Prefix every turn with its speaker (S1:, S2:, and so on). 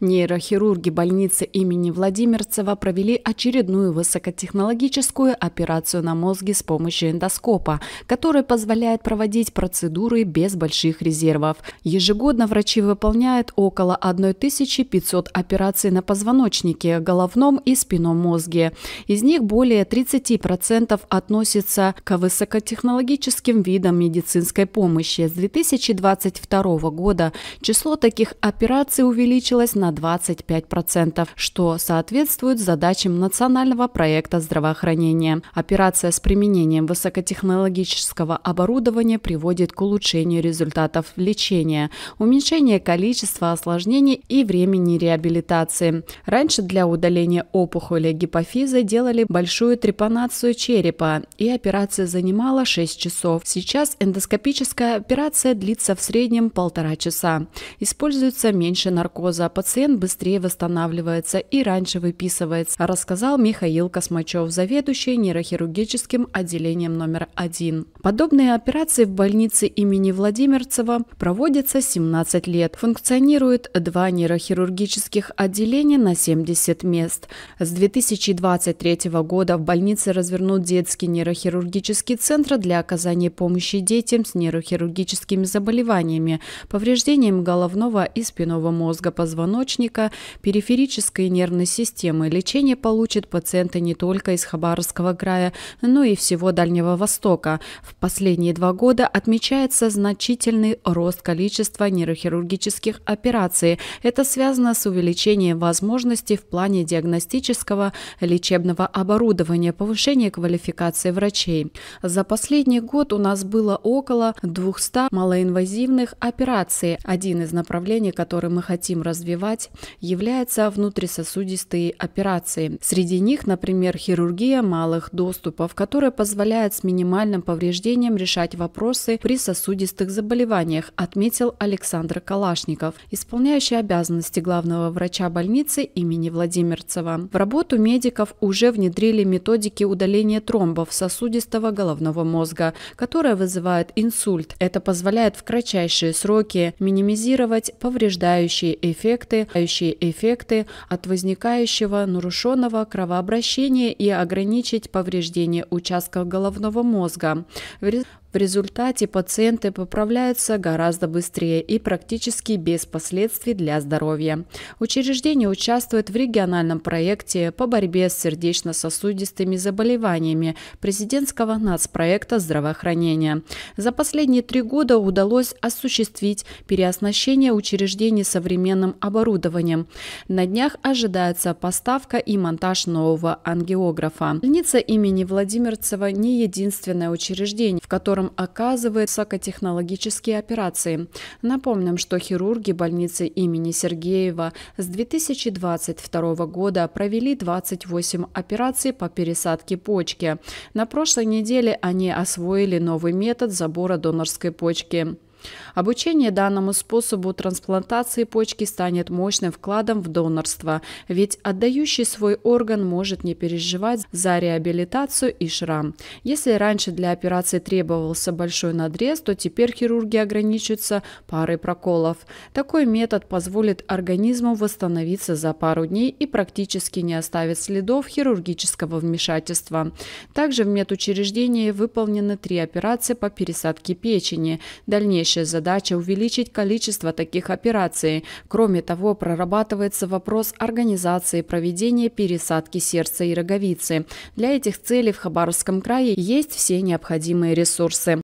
S1: Нейрохирурги больницы имени Владимирцева провели очередную высокотехнологическую операцию на мозге с помощью эндоскопа, который позволяет проводить процедуры без больших резервов. Ежегодно врачи выполняют около 1500 операций на позвоночнике, головном и спинном мозге. Из них более 30% относятся к высокотехнологическим видам медицинской помощи. С 2022 года число таких операций увеличилось на на 25%, что соответствует задачам национального проекта здравоохранения. Операция с применением высокотехнологического оборудования приводит к улучшению результатов лечения, уменьшению количества осложнений и времени реабилитации. Раньше для удаления опухоли гипофиза делали большую трепанацию черепа, и операция занимала 6 часов. Сейчас эндоскопическая операция длится в среднем полтора часа. Используется меньше наркоза. Пациент пациент быстрее восстанавливается и раньше выписывается, рассказал Михаил Космачев, заведующий нейрохирургическим отделением номер один. Подобные операции в больнице имени Владимирцева проводятся 17 лет. Функционирует два нейрохирургических отделения на 70 мест. С 2023 года в больнице развернут детский нейрохирургический центр для оказания помощи детям с нейрохирургическими заболеваниями, повреждением головного и спинного мозга, позвоночника, позвоночника, периферической нервной системы. Лечение получат пациенты не только из Хабаровского края, но и всего Дальнего Востока. В последние два года отмечается значительный рост количества нейрохирургических операций. Это связано с увеличением возможностей в плане диагностического лечебного оборудования, повышения квалификации врачей. За последний год у нас было около 200 малоинвазивных операций, один из направлений, который мы хотим развивать назвать, являются внутрисосудистые операции. Среди них, например, хирургия малых доступов, которая позволяет с минимальным повреждением решать вопросы при сосудистых заболеваниях, отметил Александр Калашников, исполняющий обязанности главного врача больницы имени Владимирцева. В работу медиков уже внедрили методики удаления тромбов сосудистого головного мозга, которая вызывает инсульт. Это позволяет в кратчайшие сроки минимизировать повреждающие эффекты отвлекающие эффекты от возникающего нарушенного кровообращения и ограничить повреждение участков головного мозга. В результате пациенты поправляются гораздо быстрее и практически без последствий для здоровья. Учреждение участвует в региональном проекте по борьбе с сердечно-сосудистыми заболеваниями президентского нацпроекта здравоохранения. За последние три года удалось осуществить переоснащение учреждений современным оборудованием. На днях ожидается поставка и монтаж нового ангиографа. Больница имени Владимирцева не единственное учреждение, в котором хирургам оказывает высокотехнологические операции. Напомним, что хирурги больницы имени Сергеева с 2022 года провели 28 операций по пересадке почки. На прошлой неделе они освоили новый метод забора донорской почки. Обучение данному способу трансплантации почки станет мощным вкладом в донорство, ведь отдающий свой орган может не переживать за реабилитацию и шрам. Если раньше для операции требовался большой надрез, то теперь хирурги ограничиваются парой проколов. Такой метод позволит организму восстановиться за пару дней и практически не оставит следов хирургического вмешательства. Также в медучреждении выполнены три операции по пересадке печени. Дальнейшее Следующая задача – увеличить количество таких операций. Кроме того, прорабатывается вопрос организации проведения пересадки сердца и роговицы. Для этих целей в Хабаровском крае есть все необходимые ресурсы.